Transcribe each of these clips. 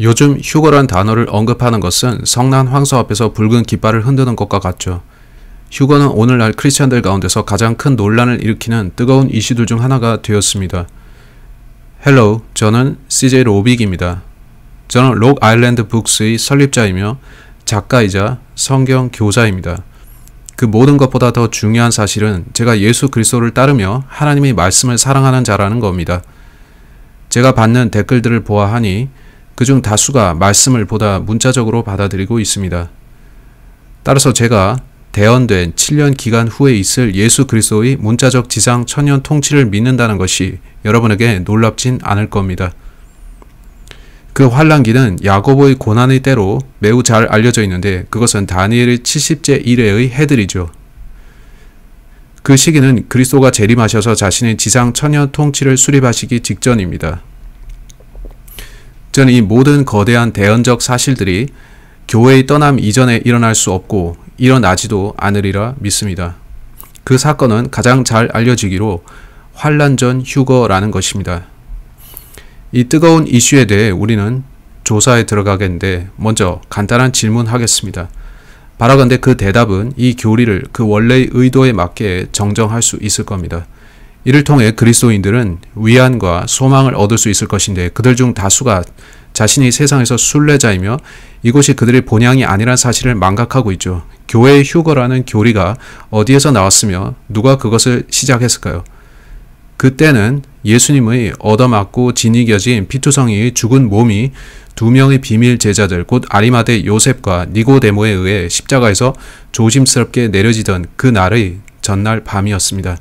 요즘 휴거란 단어를 언급하는 것은 성난 황소 앞에서 붉은 깃발을 흔드는 것과 같죠. 휴거는 오늘날 크리스천들 가운데서 가장 큰 논란을 일으키는 뜨거운 이슈들 중 하나가 되었습니다. 헬로, 저는 CJ 로빅입니다. 저는 록 아일랜드 북스의 설립자이며 작가이자 성경 교사입니다. 그 모든 것보다 더 중요한 사실은 제가 예수 그리스도를 따르며 하나님의 말씀을 사랑하는 자라는 겁니다. 제가 받는 댓글들을 보아하니 그중 다수가 말씀을 보다 문자적으로 받아들이고 있습니다. 따라서 제가 대언된 7년 기간 후에 있을 예수 그리스도의 문자적 지상 천년 통치를 믿는다는 것이 여러분에게 놀랍진 않을 겁니다. 그 환란기는 야고보의 고난의 때로 매우 잘 알려져 있는데 그것은 다니엘의 70제 1회의 해들이죠. 그 시기는 그리스도가 재림하셔서 자신의 지상 천년 통치를 수립하시기 직전입니다. 저는 이 모든 거대한 대언적 사실들이 교회의 떠남 이전에 일어날 수 없고 일어나지도 않으리라 믿습니다. 그 사건은 가장 잘 알려지기로 환란전 휴거라는 것입니다. 이 뜨거운 이슈에 대해 우리는 조사에 들어가겠는데 먼저 간단한 질문하겠습니다. 바라건대 그 대답은 이 교리를 그 원래의 의도에 맞게 정정할 수 있을 겁니다. 이를 통해 그리스도인들은 위안과 소망을 얻을 수 있을 것인데 그들 중 다수가 자신이 세상에서 순례자이며 이곳이 그들의 본향이 아니란 사실을 망각하고 있죠. 교회의 휴거라는 교리가 어디에서 나왔으며 누가 그것을 시작했을까요? 그때는 예수님의 얻어맞고 진이겨진 피투성이의 죽은 몸이 두 명의 비밀 제자들 곧 아리마대 요셉과 니고데모에 의해 십자가에서 조심스럽게 내려지던 그 날의 전날 밤이었습니다.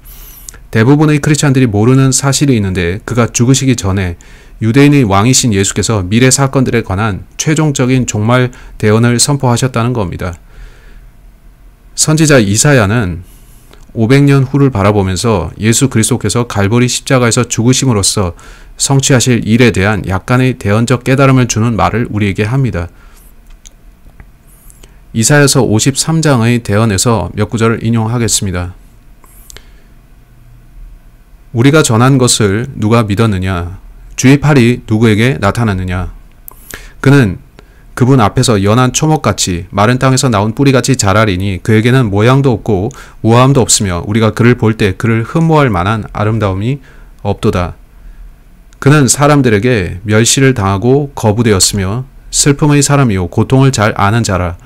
대부분의 크리스찬들이 모르는 사실이 있는데 그가 죽으시기 전에 유대인의 왕이신 예수께서 미래 사건들에 관한 최종적인 종말 대언을 선포하셨다는 겁니다. 선지자 이사야는 500년 후를 바라보면서 예수 그리스도께서 갈보리 십자가에서 죽으심으로써 성취하실 일에 대한 약간의 대언적 깨달음을 주는 말을 우리에게 합니다. 이사야서 53장의 대언에서 몇 구절을 인용하겠습니다. 우리가 전한 것을 누가 믿었느냐? 주의 팔이 누구에게 나타났느냐? 그는 그분 앞에서 연한 초목같이 마른 땅에서 나온 뿌리같이 자라리니 그에게는 모양도 없고 우아함도 없으며 우리가 그를 볼 때 그를 흠모할 만한 아름다움이 없도다. 그는 사람들에게 멸시를 당하고 거부되었으며 슬픔의 사람이요 고통을 잘 아는 자라.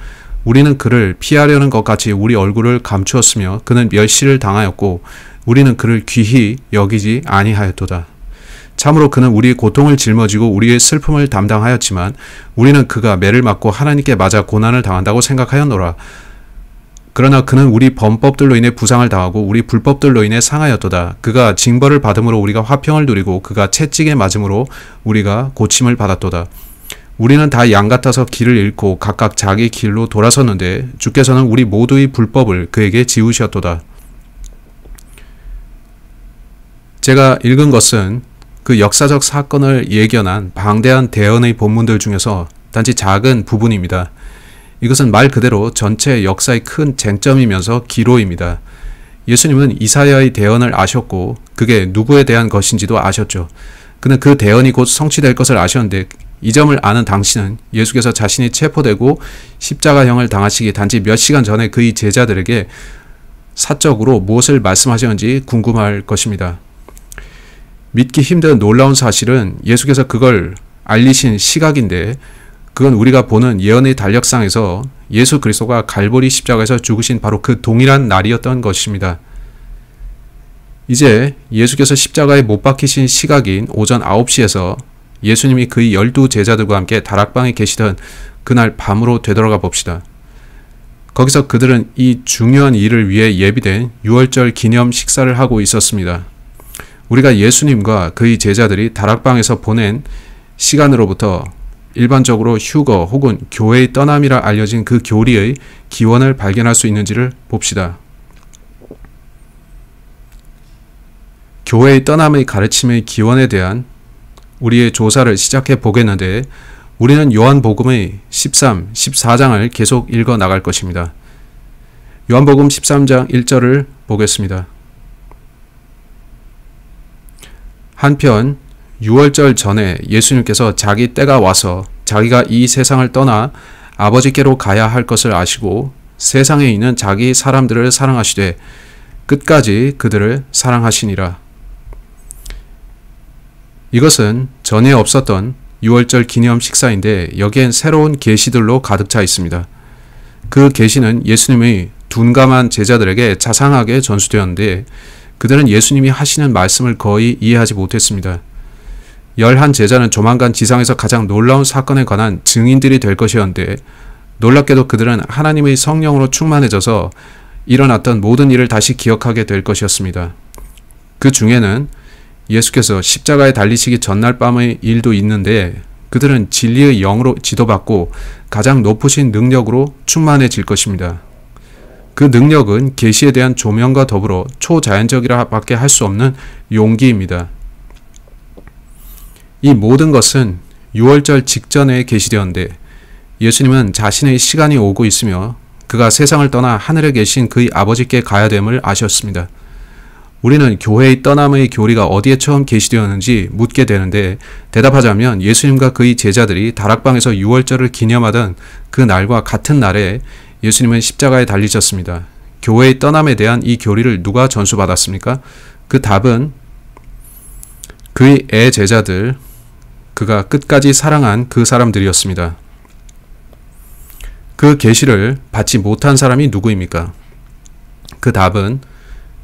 우리는 그를 피하려는 것 같이 우리 얼굴을 감추었으며 그는 멸시를 당하였고 우리는 그를 귀히 여기지 아니하였도다. 참으로 그는 우리의 고통을 짊어지고 우리의 슬픔을 담당하였지만 우리는 그가 매를 맞고 하나님께 맞아 고난을 당한다고 생각하였노라. 그러나 그는 우리 범법들로 인해 부상을 당하고 우리 불법들로 인해 상하였도다. 그가 징벌을 받음으로 우리가 화평을 누리고 그가 채찍에 맞음으로 우리가 고침을 받았도다. 우리는 다 양 같아서 길을 잃고 각각 자기 길로 돌아섰는데 주께서는 우리 모두의 불법을 그에게 지우셨도다. 제가 읽은 것은 그 역사적 사건을 예견한 방대한 대언의 본문들 중에서 단지 작은 부분입니다. 이것은 말 그대로 전체 역사의 큰 쟁점이면서 기로입니다. 예수님은 이사야의 대언을 아셨고 그게 누구에 대한 것인지도 아셨죠. 그는 그 대언이 곧 성취될 것을 아셨는데 이 점을 아는 당신은 예수께서 자신이 체포되고 십자가형을 당하시기 단지 몇 시간 전에 그의 제자들에게 사적으로 무엇을 말씀하셨는지 궁금할 것입니다. 믿기 힘든 놀라운 사실은 예수께서 그걸 알리신 시각인데 그건 우리가 보는 예언의 달력상에서 예수 그리스도가 갈보리 십자가에서 죽으신 바로 그 동일한 날이었던 것입니다. 이제 예수께서 십자가에 못 박히신 시각인 오전 9시에서 예수님이 그의 열두 제자들과 함께 다락방에 계시던 그날 밤으로 되돌아가 봅시다. 거기서 그들은 이 중요한 일을 위해 예비된 6월절 기념 식사를 하고 있었습니다. 우리가 예수님과 그의 제자들이 다락방에서 보낸 시간으로부터 일반적으로 휴거 혹은 교회의 떠남이라 알려진 그 교리의 기원을 발견할 수 있는지를 봅시다. 교회의 떠남의 가르침의 기원에 대한 우리의 조사를 시작해 보겠는데 우리는 요한복음의 13, 14장을 계속 읽어 나갈 것입니다. 요한복음 13장 1절을 보겠습니다. 한편 6월절 전에 예수님께서 자기 때가 와서 자기가 이 세상을 떠나 아버지께로 가야 할 것을 아시고 세상에 있는 자기 사람들을 사랑하시되 끝까지 그들을 사랑하시니라. 이것은 전에 없었던 6월절 기념 식사인데 여기엔 새로운 계시들로 가득 차 있습니다. 그 계시는 예수님의 둔감한 제자들에게 자상하게 전수되었는데 그들은 예수님이 하시는 말씀을 거의 이해하지 못했습니다. 열한 제자는 조만간 지상에서 가장 놀라운 사건에 관한 증인들이 될 것이었는데 놀랍게도 그들은 하나님의 성령으로 충만해져서 일어났던 모든 일을 다시 기억하게 될 것이었습니다. 그 중에는 예수께서 십자가에 달리시기 전날 밤의 일도 있는데 그들은 진리의 영으로 지도받고 가장 높으신 능력으로 충만해질 것입니다. 그 능력은 계시에 대한 조명과 더불어 초자연적이라밖에 할 수 없는 용기입니다. 이 모든 것은 6월절 직전에 계시되었는데 예수님은 자신의 시간이 오고 있으며 그가 세상을 떠나 하늘에 계신 그의 아버지께 가야 됨을 아셨습니다. 우리는 교회의 떠남의 교리가 어디에 처음 게시되었는지 묻게 되는데 대답하자면 예수님과 그의 제자들이 다락방에서 유월절을 기념하던 그 날과 같은 날에 예수님은 십자가에 달리셨습니다. 교회의 떠남에 대한 이 교리를 누가 전수받았습니까? 그 답은 그의 애 제자들, 그가 끝까지 사랑한 그 사람들이었습니다. 그 계시를 받지 못한 사람이 누구입니까? 그 답은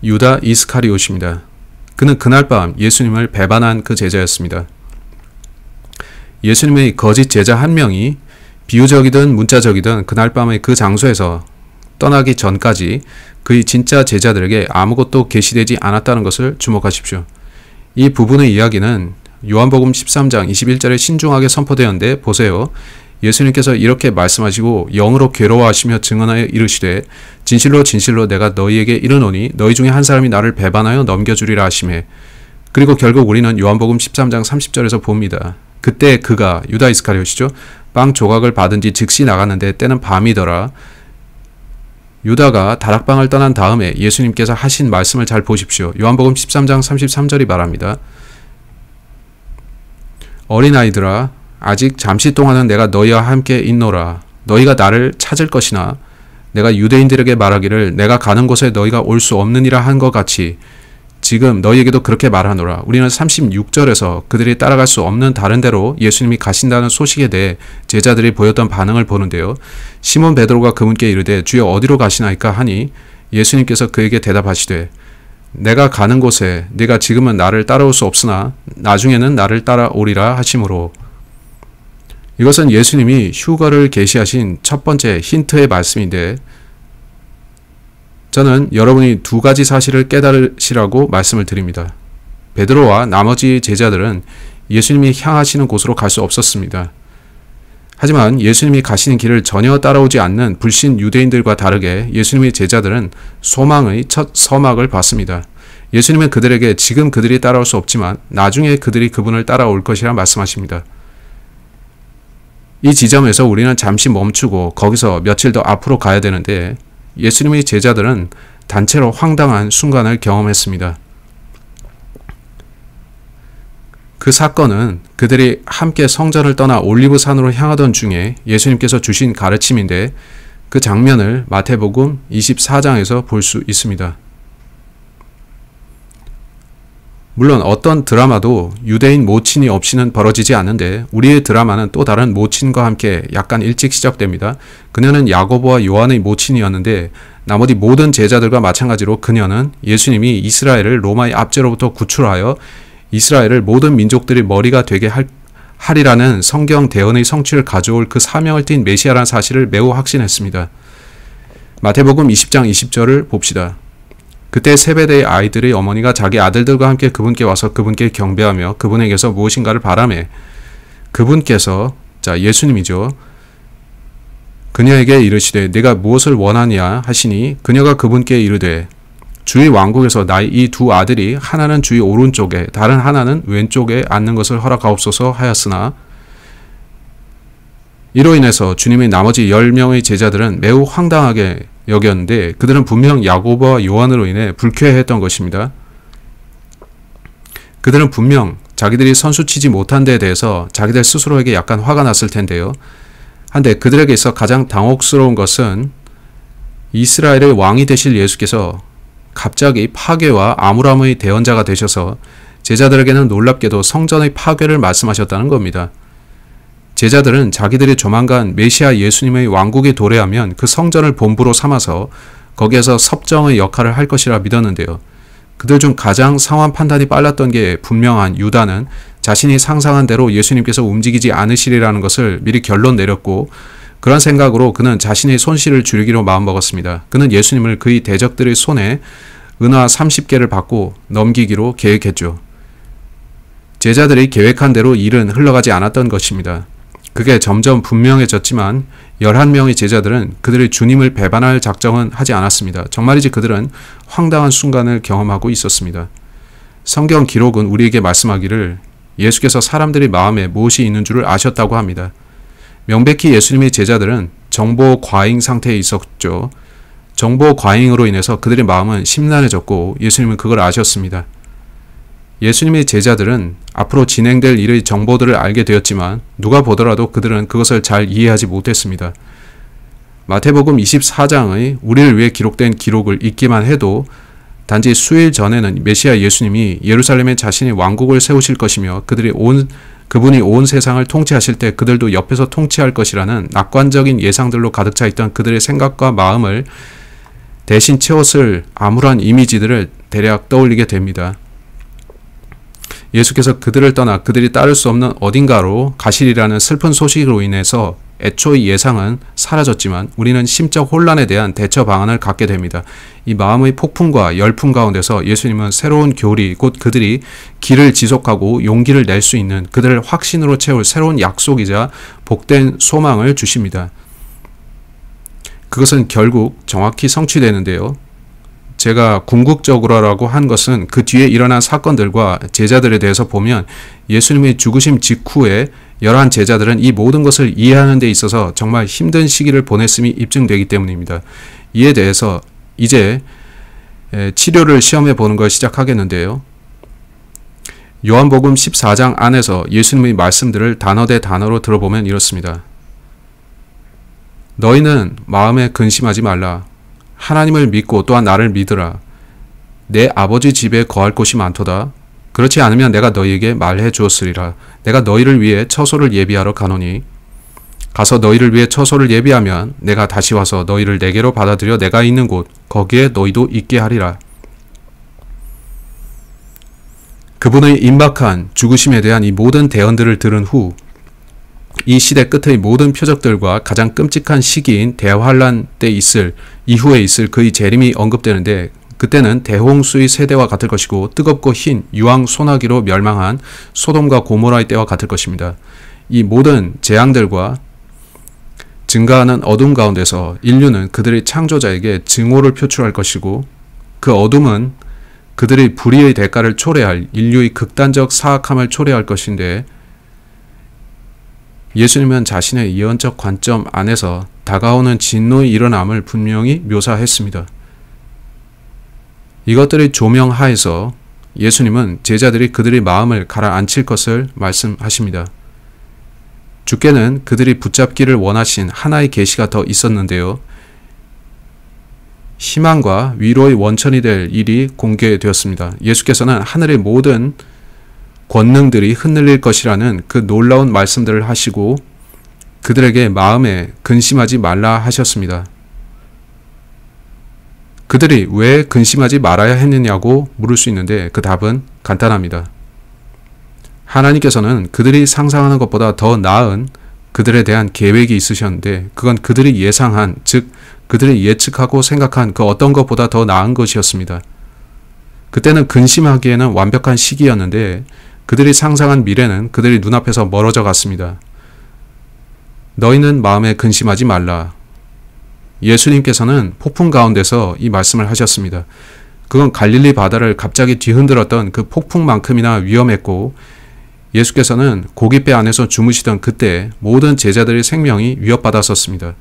유다 이스카리옷입니다. 그는 그날 밤 예수님을 배반한 그 제자였습니다. 예수님의 거짓 제자 한 명이 비유적이든 문자적이든 그날 밤의 그 장소에서 떠나기 전까지 그의 진짜 제자들에게 아무것도 게시되지 않았다는 것을 주목하십시오. 이 부분의 이야기는 요한복음 13장 21절에 신중하게 선포되었는데 보세요. 예수님께서 이렇게 말씀하시고 영으로 괴로워하시며 증언하여 이르시되 진실로 진실로 내가 너희에게 이르노니 너희 중에 한 사람이 나를 배반하여 넘겨주리라 하심에 그리고 결국 우리는 요한복음 13장 30절에서 봅니다. 그때 그가 유다 이스카리오시죠. 빵 조각을 받은 지 즉시 나갔는데 때는 밤이더라. 유다가 다락방을 떠난 다음에 예수님께서 하신 말씀을 잘 보십시오. 요한복음 13장 33절이 말합니다. 어린아이들아 아직 잠시 동안은 내가 너희와 함께 있노라. 너희가 나를 찾을 것이나 내가 유대인들에게 말하기를 내가 가는 곳에 너희가 올 수 없느니라 한 것 같이 지금 너희에게도 그렇게 말하노라. 우리는 36절에서 그들이 따라갈 수 없는 다른 데로 예수님이 가신다는 소식에 대해 제자들이 보였던 반응을 보는데요. 시몬 베드로가 그분께 이르되 주여 어디로 가시나이까 하니 예수님께서 그에게 대답하시되 내가 가는 곳에 네가 지금은 나를 따라올 수 없으나 나중에는 나를 따라오리라 하심으로 이것은 예수님이 휴가를 계시하신 첫 번째 힌트의 말씀인데 저는 여러분이 두 가지 사실을 깨달으시라고 말씀을 드립니다. 베드로와 나머지 제자들은 예수님이 향하시는 곳으로 갈 수 없었습니다. 하지만 예수님이 가시는 길을 전혀 따라오지 않는 불신 유대인들과 다르게 예수님의 제자들은 소망의 첫 서막을 봤습니다. 예수님은 그들에게 지금 그들이 따라올 수 없지만 나중에 그들이 그분을 따라올 것이라 말씀하십니다. 이 지점에서 우리는 잠시 멈추고 거기서 며칠 더 앞으로 가야 되는데 예수님의 제자들은 단체로 황당한 순간을 경험했습니다. 그 사건은 그들이 함께 성전을 떠나 올리브산으로 향하던 중에 예수님께서 주신 가르침인데 그 장면을 마태복음 24장에서 볼 수 있습니다. 물론 어떤 드라마도 유대인 모친이 없이는 벌어지지 않는데 우리의 드라마는 또 다른 모친과 함께 약간 일찍 시작됩니다. 그녀는 야고보와 요한의 모친이었는데 나머지 모든 제자들과 마찬가지로 그녀는 예수님이 이스라엘을 로마의 압제로부터 구출하여 이스라엘을 모든 민족들이 머리가 되게 할, 하리라는 성경 대언의 성취를 가져올 그 사명을 띤 메시아라는 사실을 매우 확신했습니다. 마태복음 20장 20절을 봅시다. 그때 세베대의 아이들의 어머니가 자기 아들들과 함께 그분께 와서 그분께 경배하며 그분에게서 무엇인가를 바라해 그분께서 자 예수님이죠. 그녀에게 이르시되 내가 무엇을 원하냐 하시니 그녀가 그분께 이르되 주의 왕국에서 나의 이 두 아들이 하나는 주의 오른쪽에 다른 하나는 왼쪽에 앉는 것을 허락하옵소서 하였으나 이로 인해서 주님의 나머지 10명의 제자들은 매우 황당하게 여겼는데 그들은 분명 야고보와 요한으로 인해 불쾌했던 것입니다. 그들은 분명 자기들이 선수 치지 못한 데에 대해서 자기들 스스로에게 약간 화가 났을 텐데요. 한데 그들에게 있어 가장 당혹스러운 것은 이스라엘의 왕이 되실 예수께서 갑자기 파괴와 암울함의 대원자가 되셔서 제자들에게는 놀랍게도 성전의 파괴를 말씀하셨다는 겁니다. 제자들은 자기들이 조만간 메시아 예수님의 왕국에 도래하면 그 성전을 본부로 삼아서 거기에서 섭정의 역할을 할 것이라 믿었는데요. 그들 중 가장 상황 판단이 빨랐던 게 분명한 유다는 자신이 상상한 대로 예수님께서 움직이지 않으시리라는 것을 미리 결론 내렸고 그런 생각으로 그는 자신의 손실을 줄이기로 마음먹었습니다. 그는 예수님을 그의 대적들의 손에 은하 30개를 받고 넘기기로 계획했죠. 제자들이 계획한 대로 일은 흘러가지 않았던 것입니다. 그게 점점 분명해졌지만 11명의 제자들은 그들의 주님을 배반할 작정은 하지 않았습니다. 정말이지 그들은 황당한 순간을 경험하고 있었습니다. 성경 기록은 우리에게 말씀하기를 예수께서 사람들의 마음에 무엇이 있는 줄을 아셨다고 합니다. 명백히 예수님의 제자들은 정보 과잉 상태에 있었죠. 정보 과잉으로 인해서 그들의 마음은 심란해졌고 예수님은 그걸 아셨습니다. 예수님의 제자들은 앞으로 진행될 일의 정보들을 알게 되었지만 누가 보더라도 그들은 그것을 잘 이해하지 못했습니다. 마태복음 24장의 우리를 위해 기록된 기록을 읽기만 해도 단지 수일 전에는 메시아 예수님이 예루살렘에 자신이 왕국을 세우실 것이며 그들이 온 그분이 온 세상을 통치하실 때 그들도 옆에서 통치할 것이라는 낙관적인 예상들로 가득 차 있던 그들의 생각과 마음을 대신 채웠을 암울한 이미지들을 대략 떠올리게 됩니다. 예수께서 그들을 떠나 그들이 따를 수 없는 어딘가로 가시리라는 슬픈 소식으로 인해서 애초의 예상은 사라졌지만 우리는 심적 혼란에 대한 대처 방안을 갖게 됩니다. 이 마음의 폭풍과 열풍 가운데서 예수님은 새로운 교리, 곧 그들이 길을 지속하고 용기를 낼 수 있는 그들을 확신으로 채울 새로운 약속이자 복된 소망을 주십니다. 그것은 결국 정확히 성취되는데요. 제가 궁극적으로라고 한 것은 그 뒤에 일어난 사건들과 제자들에 대해서 보면 예수님의 죽으심 직후에 열한 제자들은 이 모든 것을 이해하는 데 있어서 정말 힘든 시기를 보냈음이 입증되기 때문입니다. 이에 대해서 이제 치료를 시험해 보는 걸 시작하겠는데요. 요한복음 14장 안에서 예수님의 말씀들을 단어 대 단어로 들어보면 이렇습니다. 너희는 마음에 근심하지 말라. 하나님을 믿고 또한 나를 믿으라. 내 아버지 집에 거할 곳이 많도다. 그렇지 않으면 내가 너희에게 말해 주었으리라. 내가 너희를 위해 처소를 예비하러 가노니 가서 너희를 위해 처소를 예비하면 내가 다시 와서 너희를 내게로 받아들여 내가 있는 곳 거기에 너희도 있게 하리라. 그분의 임박한 죽으심에 대한 이 모든 대언들을 들은 후이 시대 끝의 모든 표적들과 가장 끔찍한 시기인 대환란 때 있을 이후에 있을 그의 재림이 언급되는데 그때는 대홍수의 세대와 같을 것이고 뜨겁고 흰 유황 소나기로 멸망한 소돔과 고모라의 때와 같을 것입니다. 이 모든 재앙들과 증가하는 어둠 가운데서 인류는 그들의 창조자에게 증오를 표출할 것이고 그 어둠은 그들의 불의의 대가를 초래할 인류의 극단적 사악함을 초래할 것인데 예수님은 자신의 예언적 관점 안에서 다가오는 진노의 일어남을 분명히 묘사했습니다. 이것들의 조명하에서 예수님은 제자들이 그들의 마음을 가라앉힐 것을 말씀하십니다. 주께는 그들이 붙잡기를 원하신 하나의 계시가 더 있었는데요. 희망과 위로의 원천이 될 일이 공개되었습니다. 예수께서는 하늘의 모든 권능들이 흔들릴 것이라는 그 놀라운 말씀들을 하시고 그들에게 마음에 근심하지 말라 하셨습니다. 그들이 왜 근심하지 말아야 했느냐고 물을 수 있는데 그 답은 간단합니다. 하나님께서는 그들이 상상하는 것보다 더 나은 그들에 대한 계획이 있으셨는데 그건 그들이 예상한 즉 그들이 예측하고 생각한 그 어떤 것보다 더 나은 것이었습니다. 그때는 근심하기에는 완벽한 시기였는데 그들이 상상한 미래는 그들이 눈앞에서 멀어져 갔습니다. 너희는 마음에 근심하지 말라. 예수님께서는 폭풍 가운데서 이 말씀을 하셨습니다. 그건 갈릴리 바다를 갑자기 뒤흔들었던 그 폭풍만큼이나 위험했고 예수께서는 고깃배 안에서 주무시던 그때 모든 제자들의 생명이 위협받았었습니다.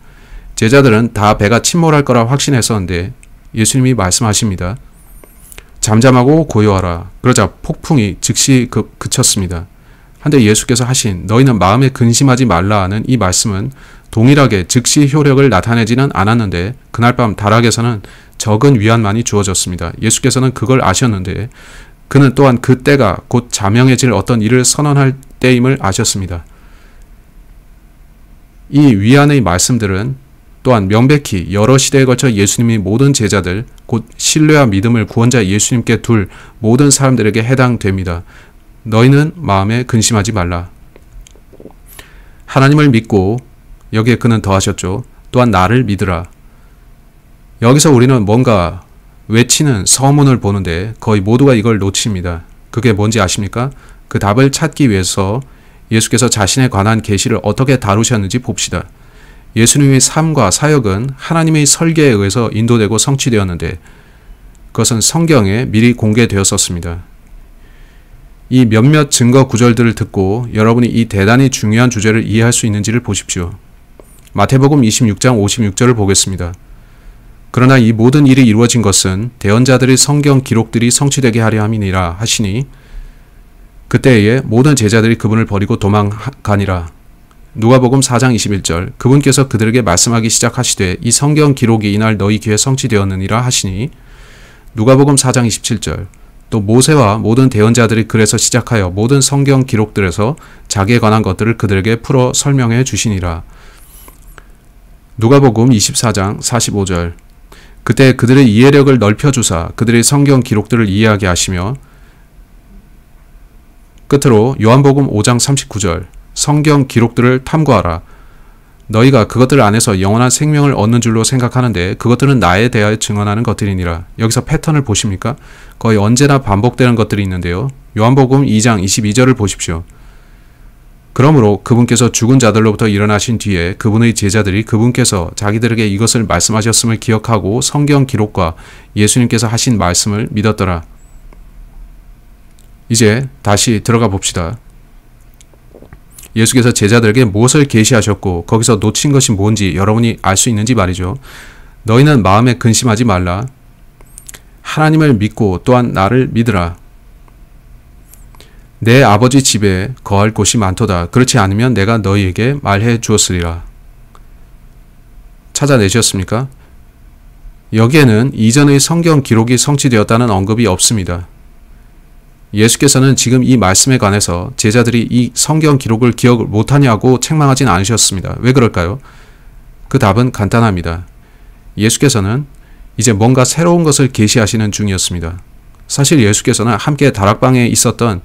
제자들은 다 배가 침몰할 거라 확신했었는데 예수님이 말씀하십니다. 잠잠하고 고요하라. 그러자 폭풍이 즉시 그, 그쳤습니다. 한데 예수께서 하신 너희는 마음에 근심하지 말라 하는 이 말씀은 동일하게 즉시 효력을 나타내지는 않았는데 그날 밤 다락에서는 적은 위안만이 주어졌습니다. 예수께서는 그걸 아셨는데 그는 또한 그 때가 곧 자명해질 어떤 일을 선언할 때임을 아셨습니다. 이 위안의 말씀들은 또한 명백히 여러 시대에 걸쳐 예수님이 모든 제자들, 곧 신뢰와 믿음을 구원자 예수님께 둘 모든 사람들에게 해당됩니다. 너희는 마음에 근심하지 말라. 하나님을 믿고, 여기에 그는 더하셨죠. 또한 나를 믿으라. 여기서 우리는 뭔가 외치는 서문을 보는데 거의 모두가 이걸 놓칩니다. 그게 뭔지 아십니까? 그 답을 찾기 위해서 예수께서 자신에 관한 계시를 어떻게 다루셨는지 봅시다. 예수님의 삶과 사역은 하나님의 설계에 의해서 인도되고 성취되었는데 그것은 성경에 미리 공개되었었습니다. 이 몇몇 증거 구절들을 듣고 여러분이 이 대단히 중요한 주제를 이해할 수 있는지를 보십시오. 마태복음 26장 56절을 보겠습니다. 그러나 이 모든 일이 이루어진 것은 대언자들의 성경 기록들이 성취되게 하려 함이니라 하시니 그때에 모든 제자들이 그분을 버리고 도망가니라. 누가복음 4장 21절 그분께서 그들에게 말씀하기 시작하시되 이 성경 기록이 이날 너희 귀에 성취되었느니라 하시니 누가복음 4장 27절 또 모세와 모든 대언자들이 그래서 시작하여 모든 성경 기록들에서 자기에 관한 것들을 그들에게 풀어 설명해 주시니라. 누가복음 24장 45절 그때 그들의 이해력을 넓혀 주사 그들의 성경 기록들을 이해하게 하시며 끝으로 요한복음 5장 39절 성경 기록들을 탐구하라. 너희가 그것들 안에서 영원한 생명을 얻는 줄로 생각하는데 그것들은 나에 대하여 증언하는 것들이니라. 여기서 패턴을 보십니까? 거의 언제나 반복되는 것들이 있는데요. 요한복음 2장 22절을 보십시오. 그러므로 그분께서 죽은 자들로부터 일어나신 뒤에 그분의 제자들이 그분께서 자기들에게 이것을 말씀하셨음을 기억하고 성경 기록과 예수님께서 하신 말씀을 믿었더라. 이제 다시 들어가 봅시다. 예수께서 제자들에게 무엇을 계시하셨고 거기서 놓친 것이 뭔지 여러분이 알 수 있는지 말이죠. 너희는 마음에 근심하지 말라. 하나님을 믿고 또한 나를 믿으라. 내 아버지 집에 거할 곳이 많도다. 그렇지 않으면 내가 너희에게 말해 주었으리라. 찾아내셨습니까? 여기에는 이전의 성경 기록이 성취되었다는 언급이 없습니다. 예수께서는 지금 이 말씀에 관해서 제자들이 이 성경 기록을 기억을 못하냐고 책망하진 않으셨습니다. 왜 그럴까요? 그 답은 간단합니다. 예수께서는 이제 뭔가 새로운 것을 계시하시는 중이었습니다. 사실 예수께서는 함께 다락방에 있었던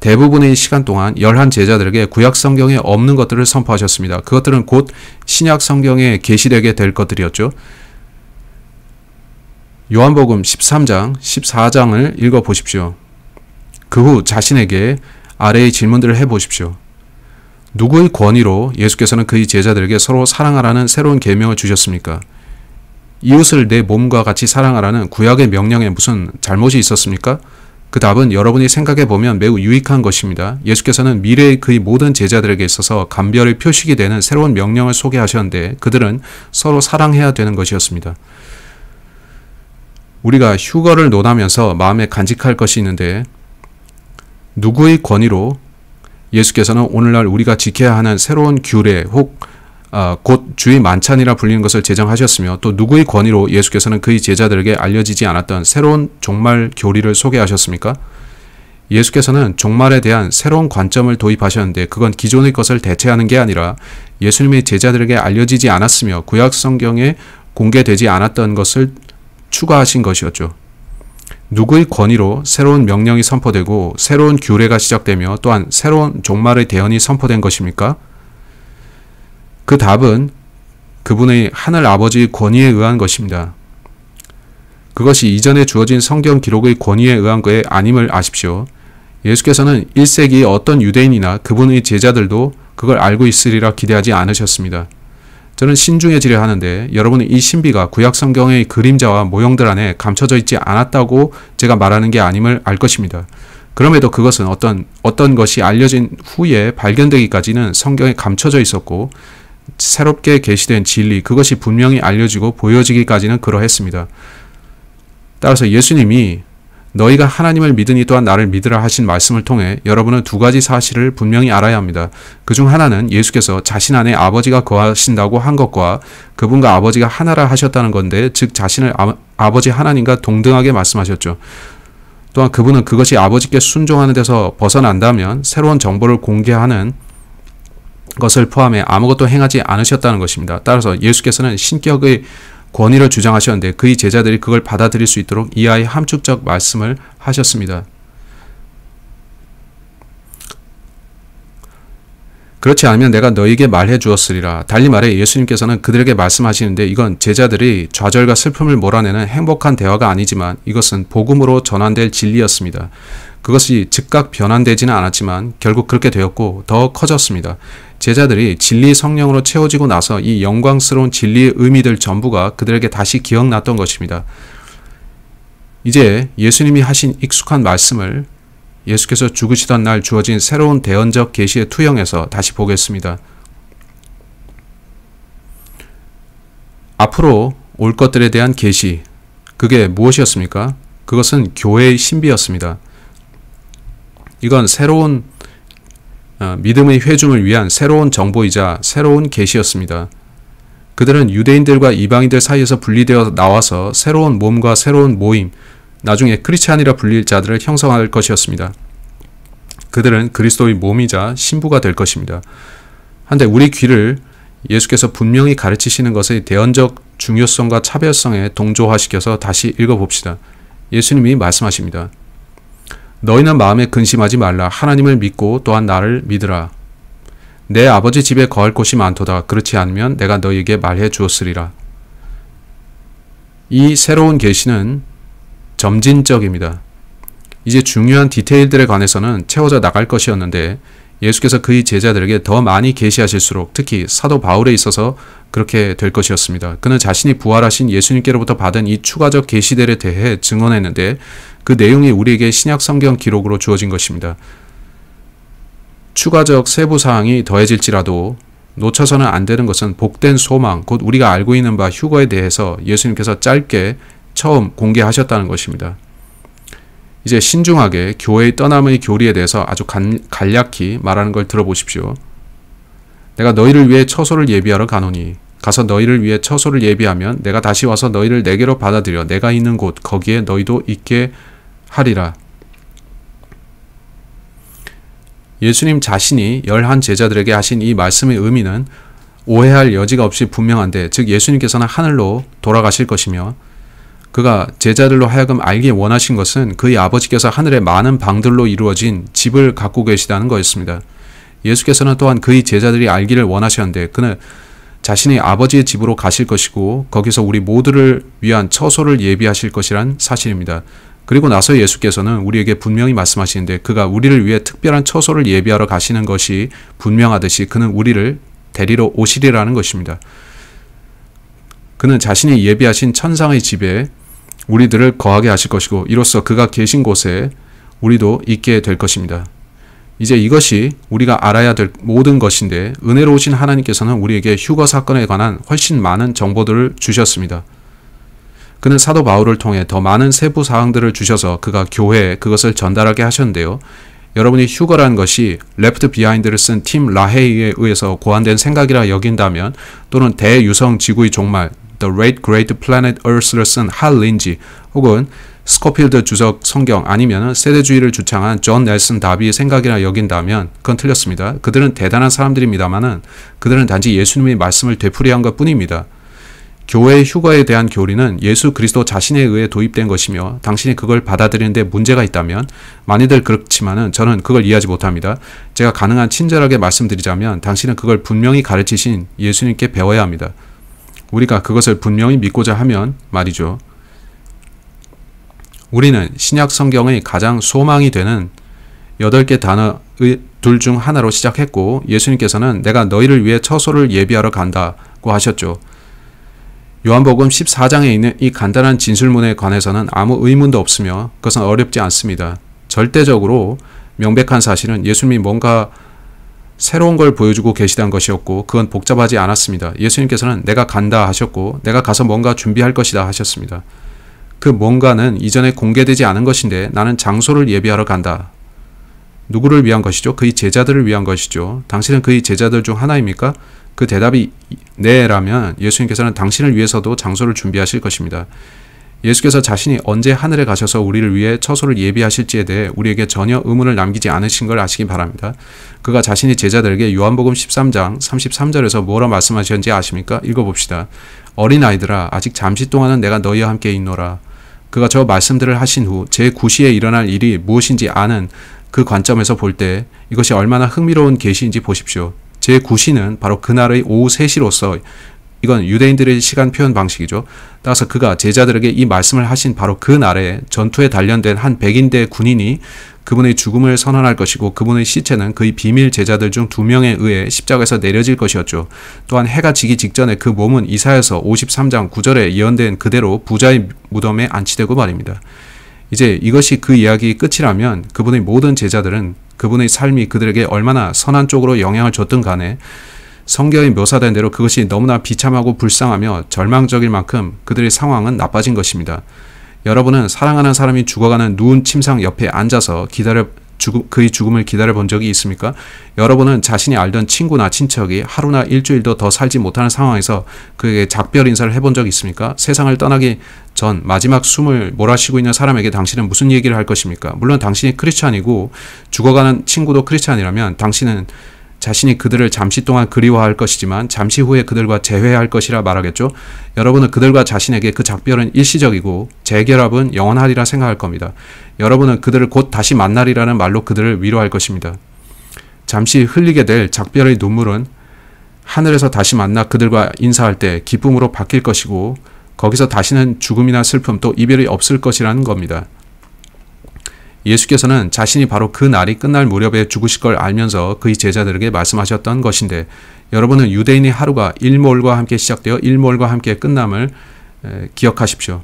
대부분의 시간 동안 열한 제자들에게 구약 성경에 없는 것들을 선포하셨습니다. 그것들은 곧 신약 성경에 계시되게 될 것들이었죠. 요한복음 13장, 14장을 읽어 보십시오. 그후 자신에게 아래의 질문들을 해보십시오. 누구의 권위로 예수께서는 그의 제자들에게 서로 사랑하라는 새로운 계명을 주셨습니까? 이웃을 내 몸과 같이 사랑하라는 구약의 명령에 무슨 잘못이 있었습니까? 그 답은 여러분이 생각해 보면 매우 유익한 것입니다. 예수께서는 미래의 그의 모든 제자들에게 있어서 감별의 표식이 되는 새로운 명령을 소개하셨는데 그들은 서로 사랑해야 되는 것이었습니다. 우리가 휴거를 논하면서 마음에 간직할 것이 있는데 누구의 권위로 예수께서는 오늘날 우리가 지켜야 하는 새로운 규례 혹 어, 곧 주의 만찬이라 불리는 것을 제정하셨으며 또 누구의 권위로 예수께서는 그의 제자들에게 알려지지 않았던 새로운 종말 교리를 소개하셨습니까? 예수께서는 종말에 대한 새로운 관점을 도입하셨는데 그건 기존의 것을 대체하는 게 아니라 예수님의 제자들에게 알려지지 않았으며 구약 성경에 공개되지 않았던 것을 추가하신 것이었죠. 누구의 권위로 새로운 명령이 선포되고 새로운 규례가 시작되며 또한 새로운 종말의 대언이 선포된 것입니까? 그 답은 그분의 하늘 아버지의 권위에 의한 것입니다. 그것이 이전에 주어진 성경 기록의 권위에 의한 것에 아님을 아십시오. 예수께서는 1세기의 어떤 유대인이나 그분의 제자들도 그걸 알고 있으리라 기대하지 않으셨습니다. 저는 신중해지려 하는데 여러분은 이 신비가 구약 성경의 그림자와 모형들 안에 감춰져 있지 않았다고 제가 말하는 게 아님을 알 것입니다. 그럼에도 그것은 어떤 어떤 것이 알려진 후에 발견되기까지는 성경에 감춰져 있었고 새롭게 게시된 진리 그것이 분명히 알려지고 보여지기까지는 그러했습니다. 따라서 예수님이 너희가 하나님을 믿으니 또한 나를 믿으라 하신 말씀을 통해 여러분은 두 가지 사실을 분명히 알아야 합니다. 그 중 하나는 예수께서 자신 안에 아버지가 거하신다고 한 것과 그분과 아버지가 하나라 하셨다는 건데 즉 자신을 아, 아버지 하나님과 동등하게 말씀하셨죠. 또한 그분은 그것이 아버지께 순종하는 데서 벗어난다면 새로운 정보를 공개하는 것을 포함해 아무것도 행하지 않으셨다는 것입니다. 따라서 예수께서는 신격의 권위를 주장하셨는데 그의 제자들이 그걸 받아들일 수 있도록 이 아이 함축적 말씀을 하셨습니다. 그렇지 않으면 내가 너에게 말해 주었으리라. 달리 말해 예수님께서는 그들에게 말씀하시는데 이건 제자들이 좌절과 슬픔을 몰아내는 행복한 대화가 아니지만 이것은 복음으로 전환될 진리였습니다. 그것이 즉각 변환되지는 않았지만 결국 그렇게 되었고 더 커졌습니다. 제자들이 진리 성령으로 채워지고 나서 이 영광스러운 진리의 의미들 전부가 그들에게 다시 기억났던 것입니다. 이제 예수님이 하신 익숙한 말씀을 예수께서 죽으시던 날 주어진 새로운 대언적 계시의 투영에서 다시 보겠습니다. 앞으로 올 것들에 대한 계시 그게 무엇이었습니까? 그것은 교회의 신비였습니다. 이건 새로운 어, 믿음의 회중을 위한 새로운 정보이자 새로운 계시였습니다. 그들은 유대인들과 이방인들 사이에서 분리되어 나와서 새로운 몸과 새로운 모임, 나중에 크리스찬이라 불릴 자들을 형성할 것이었습니다. 그들은 그리스도의 몸이자 신부가 될 것입니다. 한데 우리 귀를 예수께서 분명히 가르치시는 것의 대언적 중요성과 차별성에 동조화시켜서 다시 읽어봅시다. 예수님이 말씀하십니다. 너희는 마음에 근심하지 말라. 하나님을 믿고 또한 나를 믿으라. 내 아버지 집에 거할 곳이 많도다. 그렇지 않으면 내가 너희에게 말해 주었으리라. 이 새로운 계시는 점진적입니다. 이제 중요한 디테일들에 관해서는 채워져 나갈 것이었는데 예수께서 그의 제자들에게 더 많이 계시하실수록 특히 사도 바울에 있어서 그렇게 될 것이었습니다. 그는 자신이 부활하신 예수님께로부터 받은 이 추가적 계시들에 대해 증언했는데 그 내용이 우리에게 신약 성경 기록으로 주어진 것입니다. 추가적 세부 사항이 더해질지라도 놓쳐서는 안 되는 것은 복된 소망, 곧 우리가 알고 있는 바 휴거에 대해서 예수님께서 짧게 처음 공개하셨다는 것입니다. 이제 신중하게 교회의 떠남의 교리에 대해서 아주 간, 간략히 말하는 걸 들어보십시오. 내가 너희를 위해 처소를 예비하러 가노니 가서 너희를 위해 처소를 예비하면 내가 다시 와서 너희를 내게로 받아들여 내가 있는 곳 거기에 너희도 있게 하리라. 예수님 자신이 열한 제자들에게 하신 이 말씀의 의미는 오해할 여지가 없이 분명한데, 즉 예수님께서는 하늘로 돌아가실 것이며, 그가 제자들로 하여금 알기 원하신 것은 그의 아버지께서 하늘의 많은 방들로 이루어진 집을 갖고 계시다는 거였습니다. 예수께서는 또한 그의 제자들이 알기를 원하셨는데 그는 자신의 아버지의 집으로 가실 것이고 거기서 우리 모두를 위한 처소를 예비하실 것이란 사실입니다. 그리고 나서 예수께서는 우리에게 분명히 말씀하시는데 그가 우리를 위해 특별한 처소를 예비하러 가시는 것이 분명하듯이 그는 우리를 데리러 오시리라는 것입니다. 그는 자신이 예비하신 천상의 집에 우리들을 거하게 하실 것이고 이로써 그가 계신 곳에 우리도 있게 될 것입니다. 이제 이것이 우리가 알아야 될 모든 것인데 은혜로 우신 하나님께서는 우리에게 휴거 사건에 관한 훨씬 많은 정보들을 주셨습니다. 그는 사도 바울을 통해 더 많은 세부 사항들을 주셔서 그가 교회에 그것을 전달하게 하셨는데요. 여러분이 휴거란 것이 레프트 비하인드를 쓴 팀 라헤이에 의해서 고안된 생각이라 여긴다면 또는 대유성 지구의 종말 The Great Great Planet Earth를 쓴할 린지 혹은 스코필드 주석 성경 아니면 세대주의를 주창한 존 넬슨 다비의 생각이라 여긴다면 그건 틀렸습니다. 그들은 대단한 사람들입니다마는 그들은 단지 예수님의 말씀을 되풀이한 것 뿐입니다. 교회 휴거에 대한 교리는 예수 그리스도 자신에 의해 도입된 것이며 당신이 그걸 받아들이는데 문제가 있다면 많이들 그렇지만은 저는 그걸 이해하지 못합니다. 제가 가능한 친절하게 말씀드리자면 당신은 그걸 분명히 가르치신 예수님께 배워야 합니다. 우리가 그것을 분명히 믿고자 하면 말이죠. 우리는 신약 성경의 가장 소망이 되는 8개 단어의 둘 중 하나로 시작했고 예수님께서는 내가 너희를 위해 처소를 예비하러 간다고 하셨죠. 요한복음 14장에 있는 이 간단한 진술문에 관해서는 아무 의문도 없으며 그것은 어렵지 않습니다. 절대적으로 명백한 사실은 예수님이 뭔가 새로운 걸 보여주고 계시단 것이었고 그건 복잡하지 않았습니다. 예수님께서는 내가 간다 하셨고 내가 가서 뭔가 준비할 것이다 하셨습니다. 그 뭔가는 이전에 공개되지 않은 것인데 나는 장소를 예비하러 간다. 누구를 위한 것이죠? 그의 제자들을 위한 것이죠. 당신은 그의 제자들 중 하나입니까? 그 대답이 네라면 예수님께서는 당신을 위해서도 장소를 준비하실 것입니다. 예수께서 자신이 언제 하늘에 가셔서 우리를 위해 처소를 예비하실지에 대해 우리에게 전혀 의문을 남기지 않으신 걸 아시기 바랍니다. 그가 자신의 제자들에게 요한복음 13장 33절에서 뭐라 말씀하셨는지 아십니까? 읽어봅시다. 어린 아이들아 아직 잠시 동안은 내가 너희와 함께 있노라. 그가 저 말씀들을 하신 후 제 9시에 일어날 일이 무엇인지 아는 그 관점에서 볼 때 이것이 얼마나 흥미로운 계시인지 보십시오. 제9시는 바로 그날의 오후 3시로서 이건 유대인들의 시간 표현 방식이죠. 따라서 그가 제자들에게 이 말씀을 하신 바로 그 날에 전투에 단련된 한 백인대 군인이 그분의 죽음을 선언할 것이고 그분의 시체는 그의 비밀 제자들 중 두 명에 의해 십자가에서 내려질 것이었죠. 또한 해가 지기 직전에 그 몸은 이사에서 53장 9절에 예언된 그대로 부자의 무덤에 안치되고 말입니다. 이제 이것이 그 이야기의 끝이라면 그분의 모든 제자들은 그분의 삶이 그들에게 얼마나 선한 쪽으로 영향을 줬든 간에 성경에 묘사된 대로 그것이 너무나 비참하고 불쌍하며 절망적일 만큼 그들의 상황은 나빠진 것입니다. 여러분은 사랑하는 사람이 죽어가는 누운 침상 옆에 앉아서 기다려 죽음, 그의 죽음을 기다려 본 적이 있습니까? 여러분은 자신이 알던 친구나 친척이 하루나 일주일도 더 살지 못하는 상황에서 그에게 작별 인사를 해 본 적 있습니까? 세상을 떠나기 전 마지막 숨을 몰아쉬고 있는 사람에게 당신은 무슨 얘기를 할 것입니까? 물론 당신이 크리스찬이고 죽어가는 친구도 크리스찬이라면 당신은 자신이 그들을 잠시 동안 그리워할 것이지만 잠시 후에 그들과 재회할 것이라 말하겠죠. 여러분은 그들과 자신에게 그 작별은 일시적이고 재결합은 영원하리라 생각할 겁니다. 여러분은 그들을 곧 다시 만나리라는 말로 그들을 위로할 것입니다. 잠시 흘리게 될 작별의 눈물은 하늘에서 다시 만나 그들과 인사할 때 기쁨으로 바뀔 것이고 거기서 다시는 죽음이나 슬픔 또 이별이 없을 것이라는 겁니다. 예수께서는 자신이 바로 그 날이 끝날 무렵에 죽으실 걸 알면서 그의 제자들에게 말씀하셨던 것인데 여러분은 유대인의 하루가 일몰과 함께 시작되어 일몰과 함께 끝남을 기억하십시오.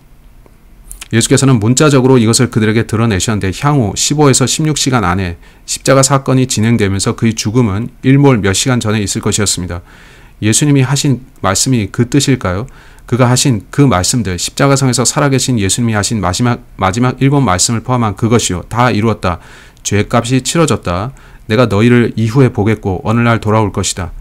예수께서는 문자적으로 이것을 그들에게 드러내셨는데 향후 15에서 16시간 안에 십자가 사건이 진행되면서 그의 죽음은 일몰 몇 시간 전에 있을 것이었습니다. 예수님이 하신 말씀이 그 뜻일까요? 그가 하신 그 말씀들 십자가상에서 살아계신 예수님이 하신 마지막 마지막 일곱 말씀을 포함한 그것이요 다 이루었다. 죄값이 치러졌다. 내가 너희를 이후에 보겠고 어느 날 돌아올 것이다.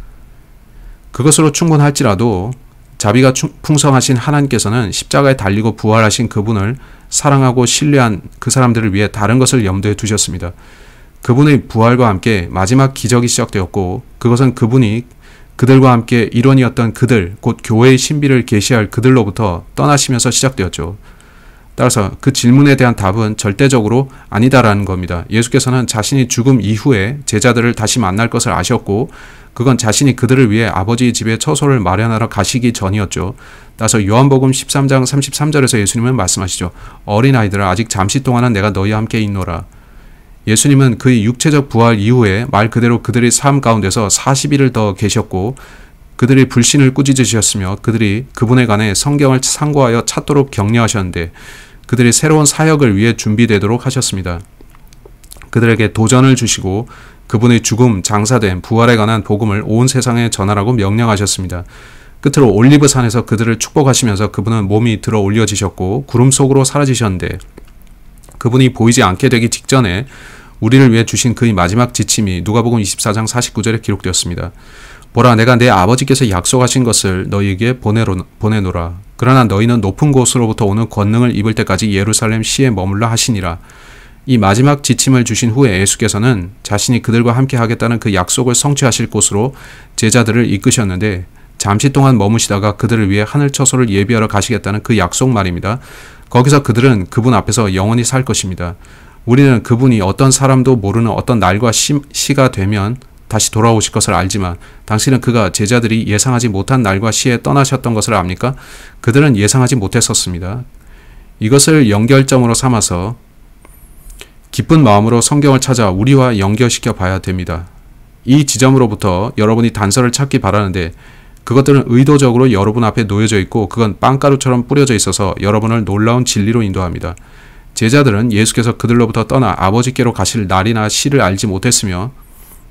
그것으로 충분할지라도 자비가 풍성하신 하나님께서는 십자가에 달리고 부활하신 그분을 사랑하고 신뢰한 그 사람들을 위해 다른 것을 염두에 두셨습니다. 그분의 부활과 함께 마지막 기적이 시작되었고 그것은 그분이 그들과 함께 일원이었던 그들, 곧 교회의 신비를 계시할 그들로부터 떠나시면서 시작되었죠. 따라서 그 질문에 대한 답은 절대적으로 아니다라는 겁니다. 예수께서는 자신이 죽음 이후에 제자들을 다시 만날 것을 아셨고, 그건 자신이 그들을 위해 아버지 집에 처소를 마련하러 가시기 전이었죠. 따라서 요한복음 13장 33절에서 예수님은 말씀하시죠. 어린아이들아, 아직 잠시 동안은 내가 너희와 함께 있노라. 예수님은 그의 육체적 부활 이후에 말 그대로 그들의 삶 가운데서 40일을 더 계셨고 그들의 불신을 꾸짖으셨으며 그들이 그분에 관해 성경을 상고하여 찾도록 격려하셨는데 그들의 새로운 사역을 위해 준비되도록 하셨습니다. 그들에게 도전을 주시고 그분의 죽음, 장사된 부활에 관한 복음을 온 세상에 전하라고 명령하셨습니다. 끝으로 올리브 산에서 그들을 축복하시면서 그분은 몸이 들어 올려지셨고 구름 속으로 사라지셨는데 그분이 보이지 않게 되기 직전에 우리를 위해 주신 그의 마지막 지침이 누가복음 24장 49절에 기록되었습니다. 보라 내가 내 아버지께서 약속하신 것을 너희에게 보내로, 보내노라. 그러나 너희는 높은 곳으로부터 오는 권능을 입을 때까지 예루살렘 시에 머물러 하시니라. 이 마지막 지침을 주신 후에 예수께서는 자신이 그들과 함께 하겠다는 그 약속을 성취하실 곳으로 제자들을 이끄셨는데 잠시 동안 머무시다가 그들을 위해 하늘 처소를 예비하러 가시겠다는 그 약속 말입니다. 거기서 그들은 그분 앞에서 영원히 살 것입니다. 우리는 그분이 어떤 사람도 모르는 어떤 날과 시, 가 되면 다시 돌아오실 것을 알지만 당신은 그가 제자들이 예상하지 못한 날과 시에 떠나셨던 것을 압니까? 그들은 예상하지 못했었습니다. 이것을 연결점으로 삼아서 기쁜 마음으로 성경을 찾아 우리와 연결시켜 봐야 됩니다. 이 지점으로부터 여러분이 단서를 찾기 바라는데 그것들은 의도적으로 여러분 앞에 놓여져 있고 그건 빵가루처럼 뿌려져 있어서 여러분을 놀라운 진리로 인도합니다. 제자들은 예수께서 그들로부터 떠나 아버지께로 가실 날이나 시를 알지 못했으며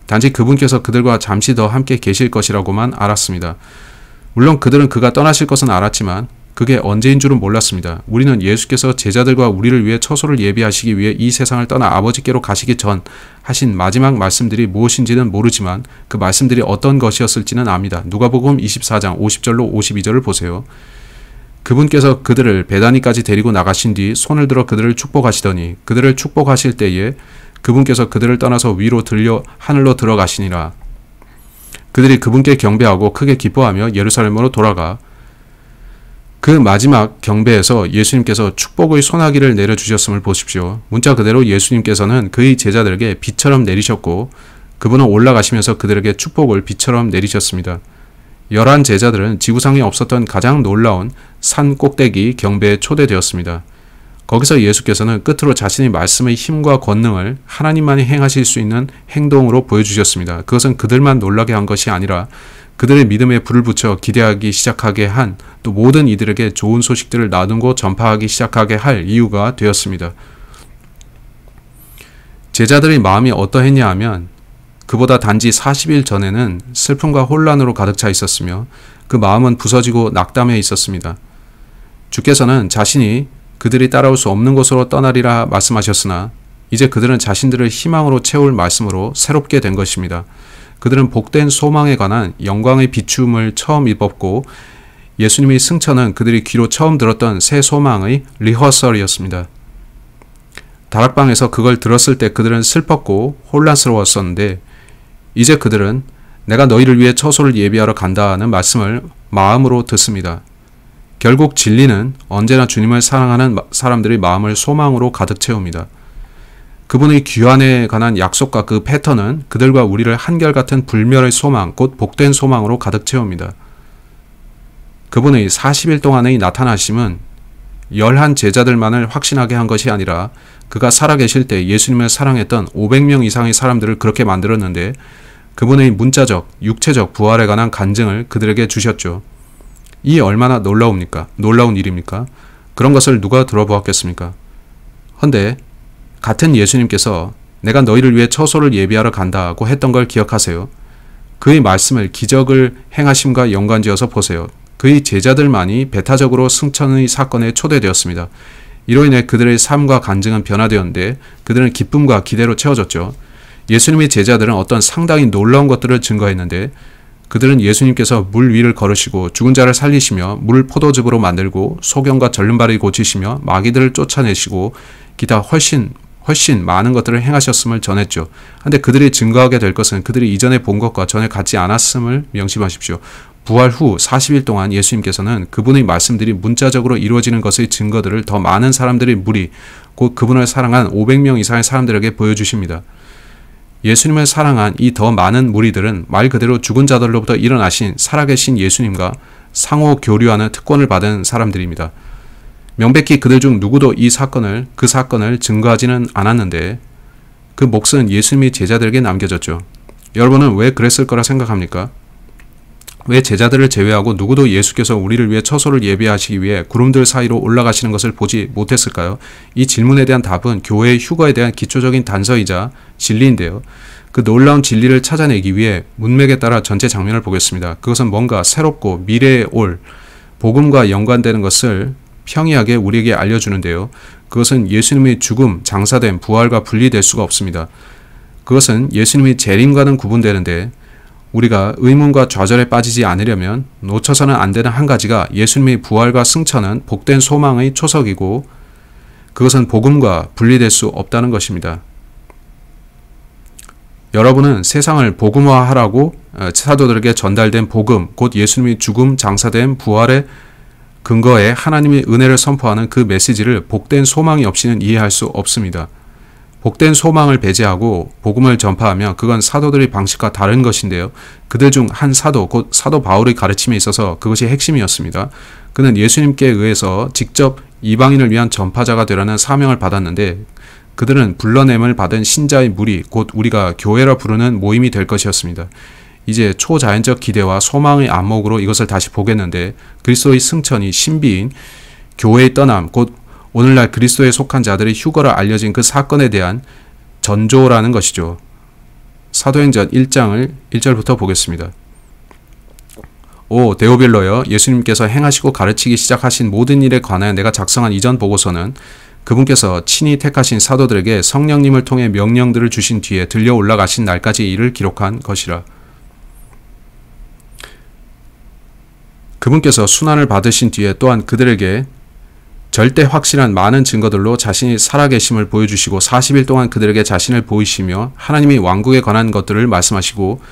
단지 그분께서 그들과 잠시 더 함께 계실 것이라고만 알았습니다. 물론 그들은 그가 떠나실 것은 알았지만 그게 언제인 줄은 몰랐습니다. 우리는 예수께서 제자들과 우리를 위해 처소를 예비하시기 위해 이 세상을 떠나 아버지께로 가시기 전 하신 마지막 말씀들이 무엇인지는 모르지만 그 말씀들이 어떤 것이었을지는 압니다. 누가복음 24장 50절로 52절을 보세요. 그분께서 그들을 베다니까지 데리고 나가신 뒤 손을 들어 그들을 축복하시더니 그들을 축복하실 때에 그분께서 그들을 떠나서 위로 들려 하늘로 들어가시니라. 그들이 그분께 경배하고 크게 기뻐하며 예루살렘으로 돌아가 그 마지막 경배에서 예수님께서 축복의 소나기를 내려주셨음을 보십시오. 문자 그대로 예수님께서는 그의 제자들에게 비처럼 내리셨고 그분은 올라가시면서 그들에게 축복을 비처럼 내리셨습니다. 열한 제자들은 지구상에 없었던 가장 놀라운 산 꼭대기 경배에 초대되었습니다. 거기서 예수께서는 끝으로 자신의 말씀의 힘과 권능을 하나님만이 행하실 수 있는 행동으로 보여주셨습니다. 그것은 그들만 놀라게 한 것이 아니라 그들의 믿음에 불을 붙여 기대하기 시작하게 한 또 모든 이들에게 좋은 소식들을 나누고 전파하기 시작하게 할 이유가 되었습니다. 제자들의 마음이 어떠했냐 하면 그보다 단지 40일 전에는 슬픔과 혼란으로 가득 차 있었으며 그 마음은 부서지고 낙담해 있었습니다. 주께서는 자신이 그들이 따라올 수 없는 곳으로 떠나리라 말씀하셨으나 이제 그들은 자신들을 희망으로 채울 말씀으로 새롭게 된 것입니다. 그들은 복된 소망에 관한 영광의 비춤을 처음 입었고 예수님의 승천은 그들이 귀로 처음 들었던 새 소망의 리허설이었습니다. 다락방에서 그걸 들었을 때 그들은 슬펐고 혼란스러웠었는데 이제 그들은 내가 너희를 위해 처소를 예비하러 간다 하는 말씀을 마음으로 듣습니다. 결국 진리는 언제나 주님을 사랑하는 사람들의 마음을 소망으로 가득 채웁니다. 그분의 귀환에 관한 약속과 그 패턴은 그들과 우리를 한결같은 불멸의 소망, 곧 복된 소망으로 가득 채웁니다. 그분의 40일 동안의 나타나심은 열한 제자들만을 확신하게 한 것이 아니라 그가 살아계실 때 예수님을 사랑했던 500명 이상의 사람들을 그렇게 만들었는데 그분의 문자적, 육체적 부활에 관한 간증을 그들에게 주셨죠. 이 얼마나 놀라웁니까? 놀라운 일입니까? 그런 것을 누가 들어보았겠습니까? 헌데 같은 예수님께서 내가 너희를 위해 처소를 예비하러 간다고 했던 걸 기억하세요. 그의 말씀을 기적을 행하심과 연관지어서 보세요. 그의 제자들만이 배타적으로 승천의 사건에 초대되었습니다. 이로 인해 그들의 삶과 간증은 변화되었는데 그들은 기쁨과 기대로 채워졌죠. 예수님의 제자들은 어떤 상당히 놀라운 것들을 증거했는데 그들은 예수님께서 물 위를 걸으시고 죽은 자를 살리시며 물 포도즙으로 만들고 소경과 절름발을 고치시며 마귀들을 쫓아내시고 기타 훨씬 훨씬 많은 것들을 행하셨음을 전했죠. 그런데 그들이 증거하게 될 것은 그들이 이전에 본 것과 전에 같지 않았음을 명심하십시오. 부활 후 40일 동안 예수님께서는 그분의 말씀들이 문자적으로 이루어지는 것의 증거들을 더 많은 사람들의 무리, 곧 그분을 사랑한 500명 이상의 사람들에게 보여주십니다. 예수님을 사랑한 이 더 많은 무리들은 말 그대로 죽은 자들로부터 일어나신 살아계신 예수님과 상호 교류하는 특권을 받은 사람들입니다. 명백히 그들 중 누구도 이 사건을 그 사건을 증거하지는 않았는데 그 몫은 예수님이 제자들에게 남겨졌죠. 여러분은 왜 그랬을 거라 생각합니까? 왜 제자들을 제외하고 누구도 예수께서 우리를 위해 처소를 예비하시기 위해 구름들 사이로 올라가시는 것을 보지 못했을까요? 이 질문에 대한 답은 교회의 휴거에 대한 기초적인 단서이자 진리인데요. 그 놀라운 진리를 찾아내기 위해 문맥에 따라 전체 장면을 보겠습니다. 그것은 뭔가 새롭고 미래에 올 복음과 연관되는 것을 평이하게 우리에게 알려주는데요. 그것은 예수님의 죽음, 장사됨, 부활과 분리될 수가 없습니다. 그것은 예수님의 재림과는 구분되는데 우리가 의문과 좌절에 빠지지 않으려면 놓쳐서는 안 되는 한 가지가 예수님의 부활과 승천은 복된 소망의 초석이고 그것은 복음과 분리될 수 없다는 것입니다. 여러분은 세상을 복음화하라고 어, 사도들에게 전달된 복음, 곧 예수님이 죽음, 장사된 부활의 근거에 하나님의 은혜를 선포하는 그 메시지를 복된 소망이 없이는 이해할 수 없습니다. 복된 소망을 배제하고 복음을 전파하며 그건 사도들의 방식과 다른 것인데요. 그들 중 한 사도, 곧 사도 바울의 가르침에 있어서 그것이 핵심이었습니다. 그는 예수님께 의해서 직접 이방인을 위한 전파자가 되라는 사명을 받았는데 그들은 불러냄을 받은 신자의 무리, 곧 우리가 교회라 부르는 모임이 될 것이었습니다. 이제 초자연적 기대와 소망의 안목으로 이것을 다시 보겠는데 그리스도의 승천이 신비인 교회의 떠남, 곧 오늘날 그리스도에 속한 자들의 휴거로 알려진 그 사건에 대한 전조라는 것이죠. 사도행전 1장을 1절부터 보겠습니다. 오데오빌로여 예수님께서 행하시고 가르치기 시작하신 모든 일에 관하여 내가 작성한 이전 보고서는 그분께서 친히 택하신 사도들에게 성령님을 통해 명령들을 주신 뒤에 들려 올라가신 날까지 이를 기록한 것이라. 그분께서 순환을 받으신 뒤에 또한 그들에게 절대 확실한 많은 증거들로 자신이 살아계심을 보여주시고 40일 동안 그들에게 자신을 보이시며 하나님이 왕국에 관한 것들을 말씀하시고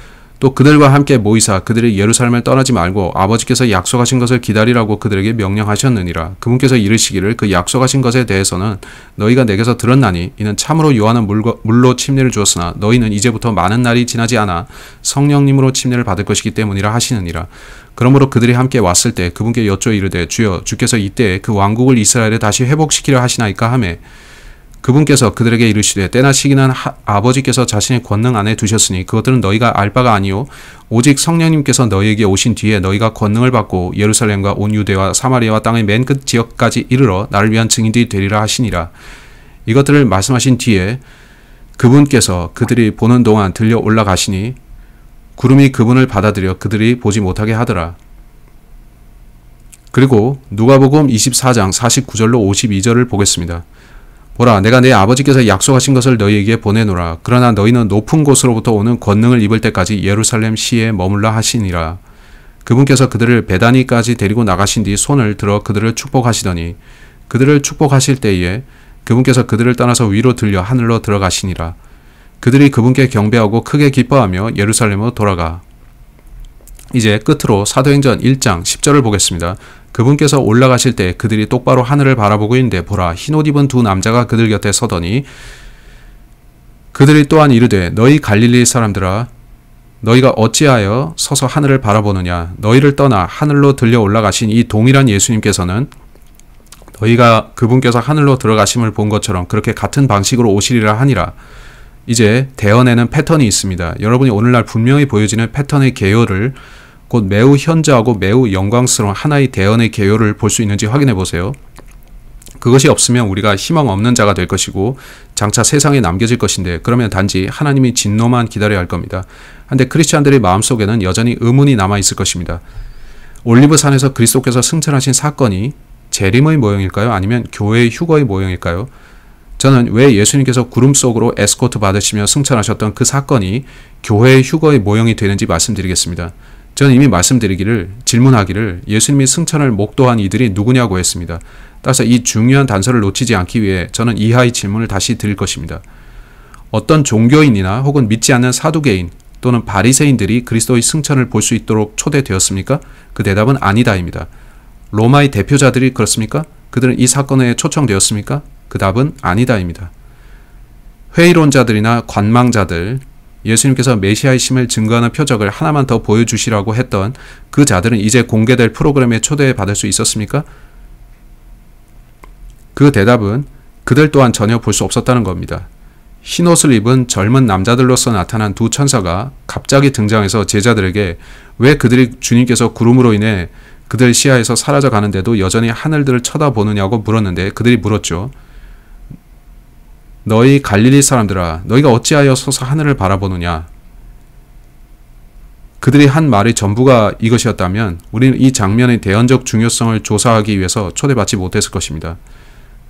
또 그들과 함께 모이사 그들이 예루살렘을 떠나지 말고 아버지께서 약속하신 것을 기다리라고 그들에게 명령하셨느니라. 그분께서 이르시기를 그 약속하신 것에 대해서는 너희가 내게서 들었나니 이는 참으로 요한은 물로 침례를 주었으나 너희는 이제부터 많은 날이 지나지 않아 성령님으로 침례를 받을 것이기 때문이라 하시느니라. 그러므로 그들이 함께 왔을 때 그분께 여쭈어 이르되 주여 주께서 이때 그 왕국을 이스라엘에 다시 회복시키려 하시나이까 하매 그분께서 그들에게 이르시되 때나 시기는 하, 아버지께서 자신의 권능 안에 두셨으니 그것들은 너희가 알 바가 아니요 오직 성령님께서 너희에게 오신 뒤에 너희가 권능을 받고 예루살렘과 온 유대와 사마리아와 땅의 맨 끝 지역까지 이르러 나를 위한 증인들이 되리라 하시니라 이것들을 말씀하신 뒤에 그분께서 그들이 보는 동안 들려 올라가시니 구름이 그분을 받아들여 그들이 보지 못하게 하더라. 그리고 누가복음 24장 49절로 52절을 보겠습니다. 보라 내가 내 아버지께서 약속하신 것을 너희에게 보내노라 그러나 너희는 높은 곳으로부터 오는 권능을 입을 때까지 예루살렘 시에 머물러 하시니라 그분께서 그들을 베다니까지 데리고 나가신 뒤 손을 들어 그들을 축복하시더니 그들을 축복하실 때에 그분께서 그들을 떠나서 위로 들려 하늘로 들어가시니라 그들이 그분께 경배하고 크게 기뻐하며 예루살렘으로 돌아가. 이제 끝으로 사도행전 1장 10절을 보겠습니다. 그분께서 올라가실 때 그들이 똑바로 하늘을 바라보고 있는데 보라 흰 옷 입은 두 남자가 그들 곁에 서더니 그들이 또한 이르되 너희 갈릴리 사람들아 너희가 어찌하여 서서 하늘을 바라보느냐 너희를 떠나 하늘로 들려 올라가신 이 동일한 예수님께서는 너희가 그분께서 하늘로 들어가심을 본 것처럼 그렇게 같은 방식으로 오시리라 하니라 이제 대어에는 패턴이 있습니다. 여러분이 오늘날 분명히 보여지는 패턴의 개요를 곧 매우 현저하고 매우 영광스러운 하나의 대언의 개요를 볼 수 있는지 확인해 보세요. 그것이 없으면 우리가 희망 없는 자가 될 것이고 장차 세상에 남겨질 것인데 그러면 단지 하나님이 진노만 기다려야 할 겁니다. 한데 크리스찬들의 마음속에는 여전히 의문이 남아 있을 것입니다. 올리브산에서 그리스도께서 승천하신 사건이 재림의 모형일까요? 아니면 교회의 휴거의 모형일까요? 저는 왜 예수님께서 구름 속으로 에스코트 받으시며 승천하셨던 그 사건이 교회의 휴거의 모형이 되는지 말씀드리겠습니다. 저는 이미 말씀드리기를 질문하기를 예수님이 승천을 목도한 이들이 누구냐고 했습니다. 따라서 이 중요한 단서를 놓치지 않기 위해 저는 이하의 질문을 다시 드릴 것입니다. 어떤 종교인이나 혹은 믿지 않는 사두개인 또는 바리새인들이 그리스도의 승천을 볼 수 있도록 초대되었습니까? 그 대답은 아니다입니다. 로마의 대표자들이 그렇습니까? 그들은 이 사건에 초청되었습니까? 그 답은 아니다입니다. 회의론자들이나 관망자들, 예수님께서 메시아의심을 증거하는 표적을 하나만 더 보여주시라고 했던 그 자들은 이제 공개될 프로그램에 초대받을 수 있었습니까? 그 대답은 그들 또한 전혀 볼 수 없었다는 겁니다. 흰옷을 입은 젊은 남자들로서 나타난 두 천사가 갑자기 등장해서 제자들에게 왜 그들이 주님께서 구름으로 인해 그들 시야에서 사라져 가는데도 여전히 하늘들을 쳐다보느냐고 물었는데 그들이 물었죠. 너희 갈릴리 사람들아 너희가 어찌하여 서서 하늘을 바라보느냐 그들이 한 말의 전부가 이것이었다면 우리는 이 장면의 대언적 중요성을 조사하기 위해서 초대받지 못했을 것입니다.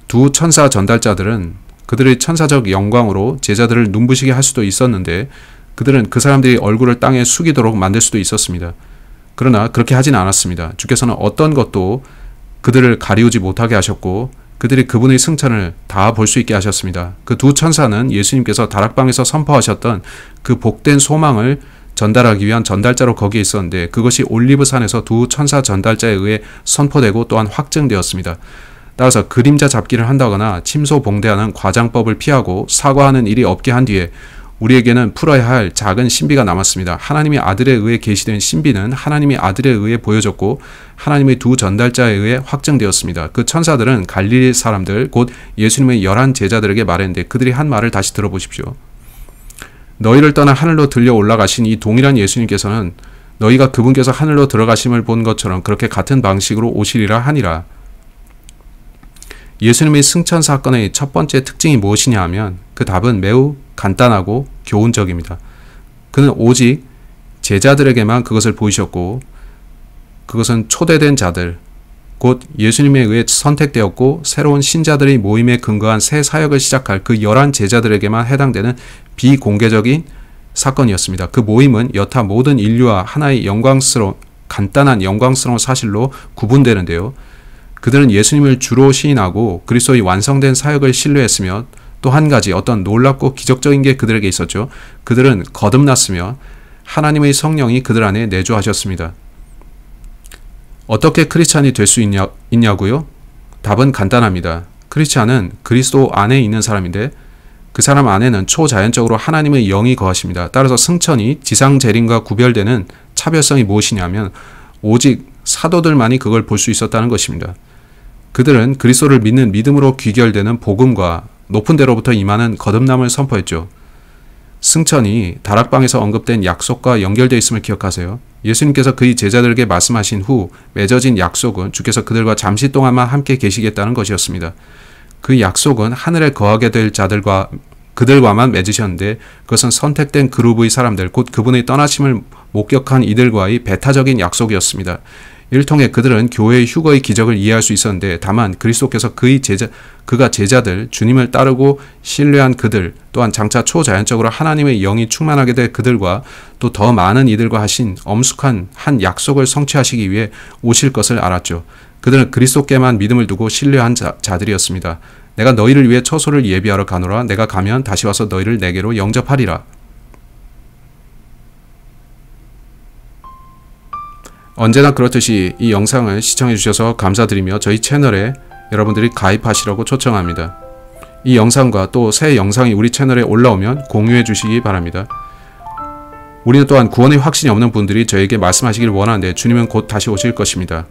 두 천사 전달자들은 그들의 천사적 영광으로 제자들을 눈부시게 할 수도 있었는데 그들은 그 사람들이 얼굴을 땅에 숙이도록 만들 수도 있었습니다. 그러나 그렇게 하진 않았습니다. 주께서는 어떤 것도 그들을 가리우지 못하게 하셨고 그들이 그분의 승천을 다 볼 수 있게 하셨습니다. 그 두 천사는 예수님께서 다락방에서 선포하셨던 그 복된 소망을 전달하기 위한 전달자로 거기에 있었는데 그것이 올리브산에서 두 천사 전달자에 의해 선포되고 또한 확증되었습니다. 따라서 그림자 잡기를 한다거나 침소 봉대하는 과장법을 피하고 사과하는 일이 없게 한 뒤에 우리에게는 풀어야 할 작은 신비가 남았습니다. 하나님의 아들에 의해 계시된 신비는 하나님의 아들에 의해 보여졌고 하나님의 두 전달자에 의해 확정되었습니다. 그 천사들은 갈릴리 사람들 곧 예수님의 열한 제자들에게 말했는데 그들이 한 말을 다시 들어보십시오. 너희를 떠나 하늘로 들려 올라가신 이 동일한 예수님께서는 너희가 그분께서 하늘로 들어가심을 본 것처럼 그렇게 같은 방식으로 오시리라 하니라. 예수님의 승천 사건의 첫 번째 특징이 무엇이냐 하면 그 답은 매우 간단하고 교훈적입니다. 그는 오직 제자들에게만 그것을 보이셨고 그것은 초대된 자들, 곧 예수님에 의해 선택되었고 새로운 신자들의 모임에 근거한 새 사역을 시작할 그 열한 제자들에게만 해당되는 비공개적인 사건이었습니다. 그 모임은 여타 모든 인류와 하나의 영광스러운 간단한 영광스러운 사실로 구분되는데요. 그들은 예수님을 주로 시인하고 그리스도의 완성된 사역을 신뢰했으며 또 한 가지 어떤 놀랍고 기적적인 게 그들에게 있었죠. 그들은 거듭났으며 하나님의 성령이 그들 안에 내주하셨습니다. 어떻게 크리스찬이 될수 있냐, 있냐고요? 답은 간단합니다. 크리스찬은 그리스도 안에 있는 사람인데 그 사람 안에는 초자연적으로 하나님의 영이 거하십니다. 따라서 승천이 지상 재림과 구별되는 차별성이 무엇이냐면 오직 사도들만이 그걸 볼 수 있었다는 것입니다. 그들은 그리스도를 믿는 믿음으로 귀결되는 복음과 높은 데로부터 임하는 거듭남을 선포했죠. 승천이 다락방에서 언급된 약속과 연결되어 있음을 기억하세요. 예수님께서 그의 제자들에게 말씀하신 후 맺어진 약속은 주께서 그들과 잠시 동안만 함께 계시겠다는 것이었습니다. 그 약속은 하늘에 거하게 될 자들과 그들과만 맺으셨는데 그것은 선택된 그룹의 사람들 곧 그분의 떠나심을 목격한 이들과의 배타적인 약속이었습니다. 이를 통해 그들은 교회의 휴거의 기적을 이해할 수 있었는데 다만 그리스도께서 그의 제자 그가 제자들 주님을 따르고 신뢰한 그들 또한 장차 초자연적으로 하나님의 영이 충만하게 될 그들과 또 더 많은 이들과 하신 엄숙한 한 약속을 성취하시기 위해 오실 것을 알았죠. 그들은 그리스도께만 믿음을 두고 신뢰한 자, 자들이었습니다. 내가 너희를 위해 처소를 예비하러 가노라 내가 가면 다시 와서 너희를 내게로 영접하리라. 언제나 그렇듯이 이 영상을 시청해 주셔서 감사드리며 저희 채널에 여러분들이 가입하시라고 초청합니다. 이 영상과 또 새 영상이 우리 채널에 올라오면 공유해 주시기 바랍니다. 우리는 또한 구원의 확신이 없는 분들이 저에게 말씀하시길 원하는데 주님은 곧 다시 오실 것입니다.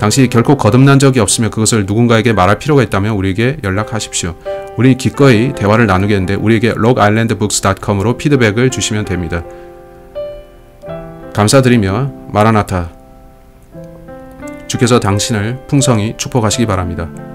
당신이 결코 거듭난 적이 없으며 그것을 누군가에게 말할 필요가 있다면 우리에게 연락하십시오. 우리 기꺼이 대화를 나누겠는데 우리에게 l o g k i s l a n d b o o k s c o m 으로 피드백을 주시면 됩니다. 감사드리며 마라나타 주께서 당신을 풍성히 축복하시기 바랍니다.